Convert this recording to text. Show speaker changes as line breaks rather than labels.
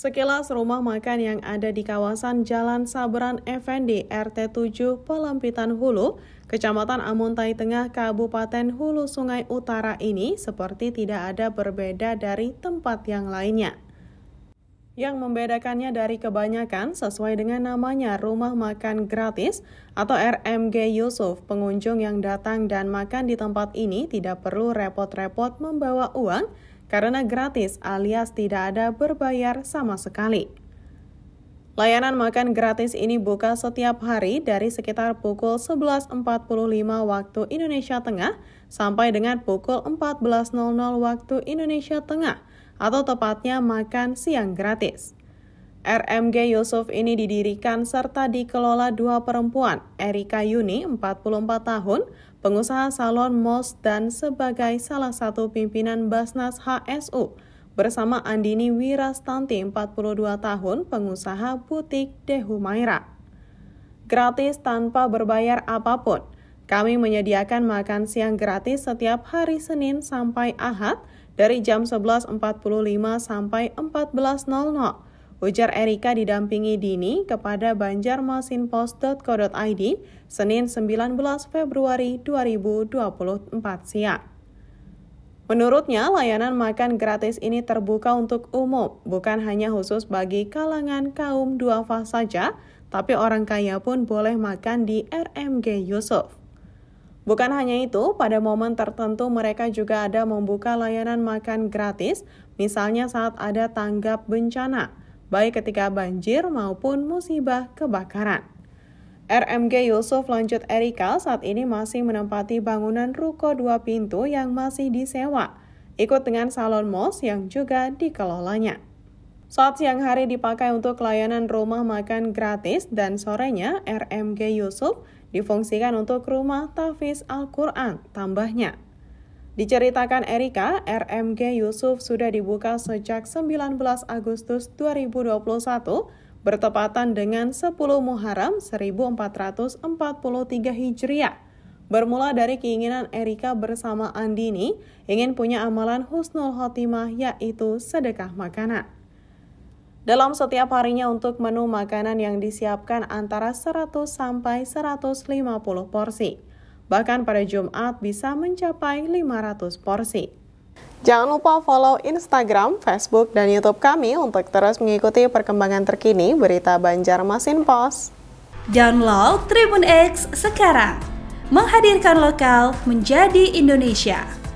Sekilas rumah makan yang ada di kawasan Jalan Sabran Effendi RT 7 Pelempitan Hulu, Kecamatan Amuntai Tengah, Kabupaten Hulu Sungai Utara ini seperti tidak ada berbeda dari tempat yang lainnya. Yang membedakannya dari kebanyakan sesuai dengan namanya rumah makan gratis atau RMG Yusuf, pengunjung yang datang dan makan di tempat ini tidak perlu repot-repot membawa uang karena gratis alias tidak ada berbayar sama sekali. Layanan makan gratis ini buka setiap hari dari sekitar pukul 11.45 waktu Indonesia Tengah sampai dengan pukul 14.00 waktu Indonesia Tengah atau tepatnya makan siang gratis. RMG Yusuf ini didirikan serta dikelola dua perempuan, Erika Yuni, 44 tahun, pengusaha salon MOS dan sebagai salah satu pimpinan Basnas HSU, bersama Andini Wirastanti, 42 tahun, pengusaha butik Dehumaira. Gratis tanpa berbayar apapun. Kami menyediakan makan siang gratis setiap hari Senin sampai Ahad dari jam 11.45 sampai 14.00 Ujar Erika didampingi Dini kepada banjarmasinpost.co.id Senin 19 Februari 2024 siang. Menurutnya, layanan makan gratis ini terbuka untuk umum, bukan hanya khusus bagi kalangan kaum duafa saja, tapi orang kaya pun boleh makan di RMG Yusuf. Bukan hanya itu, pada momen tertentu mereka juga ada membuka layanan makan gratis, misalnya saat ada tanggap bencana baik ketika banjir maupun musibah kebakaran. RMG Yusuf lanjut Erika saat ini masih menempati bangunan ruko dua pintu yang masih disewa, ikut dengan salon mos yang juga dikelolanya. Saat siang hari dipakai untuk layanan rumah makan gratis dan sorenya RMG Yusuf difungsikan untuk rumah Tafis Al-Quran tambahnya. Diceritakan Erika, RMG Yusuf sudah dibuka sejak 19 Agustus 2021 bertepatan dengan 10 Muharram 1443 Hijriah. Bermula dari keinginan Erika bersama Andini ingin punya amalan husnul khotimah yaitu sedekah makanan. Dalam setiap harinya untuk menu makanan yang disiapkan antara 100 sampai 150 porsi bahkan pada Jumat bisa mencapai 500 porsi. Jangan lupa follow Instagram, Facebook, dan Youtube kami untuk terus mengikuti perkembangan terkini berita Banjarmasin Pos. Download Tribun X sekarang, menghadirkan lokal menjadi Indonesia.